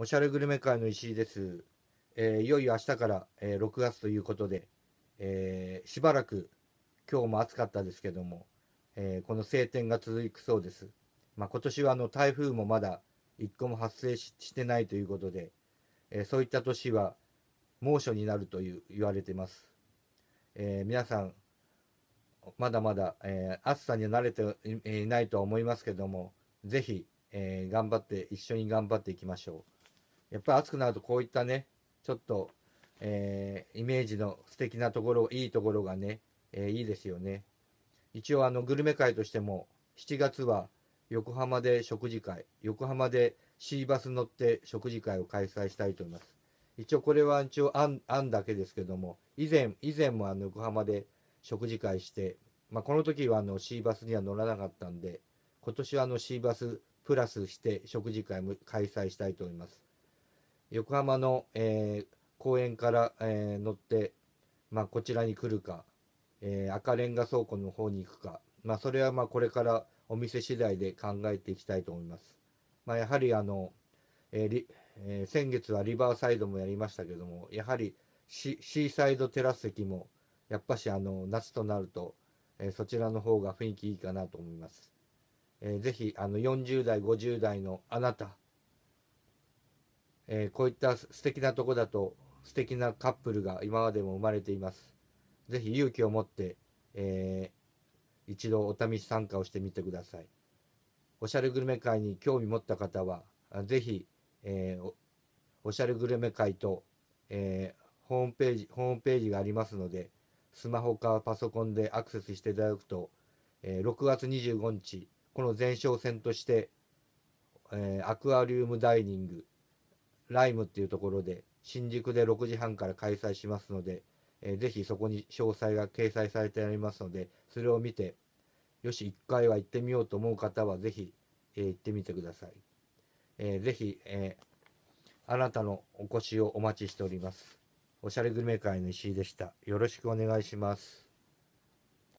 おしゃれグルメ会の石井です。えー、いよいよ明日から、えー、6月ということで、えー、しばらく今日も暑かったですけども、えこの晴天が続くそうです。まあ、今年はあの台風もまだ1個も発生してないということで、えそういった年は猛暑になるという言われてます。え皆さん、まだまだ、え暑さに慣れていないとは思いますけども、ぜひ、え頑張って、一緒に頑張っていきましょう。やっぱり暑くなるとこういったね、ちょっと、えー、イメージの素敵なところ、いいところがね、えー、いいですよね。一応あのグルメ会としても、7月は横浜で食事会、横浜でシーバス乗って食事会を開催したいと思います。一応これは一応案案だけですけども、以前、以前もあの横浜で食事会して、まあ、この時はあのシーバスには乗らなかったんで、今年はあのシーバスプラスして食事会も開催したいと思います。横浜の、えー、公園から、えー、乗って、まあ、こちらに来るか、えー、赤レンガ倉庫の方に行くか、まあ、それはまあこれからお店次第で考えていきたいと思います。まあ、やはりあの、えーえー、先月はリバーサイドもやりましたけども、やはりシーサイドテラス席も、やっぱしあの夏となると、えー、そちらの方が雰囲気いいかなと思います。えー、ぜひあの40代、50代のあなた、えー、こういった素敵なとこだと素敵なカップルが今までも生まれています。ぜひ勇気を持って、えー、一度お試し参加をしてみてください。おしゃれグルメ会に興味持った方は、ぜひ、えー、おしゃれグルメ会と、えー、ホームページ、ホームページがありますので、スマホかパソコンでアクセスしていただくと、えー、6月25日、この前哨戦として、えアクアリウムダイニング、ライムっていうところで、新宿で6時半から開催しますので、えー、ぜひそこに詳細が掲載されてありますので、それを見て、よし、1回は行ってみようと思う方は、ぜひ、えー、行ってみてください。えー、ぜひ、えー、あなたのお越しをお待ちしております。おしゃれグルメ会の石井でした。よろしくお願いします。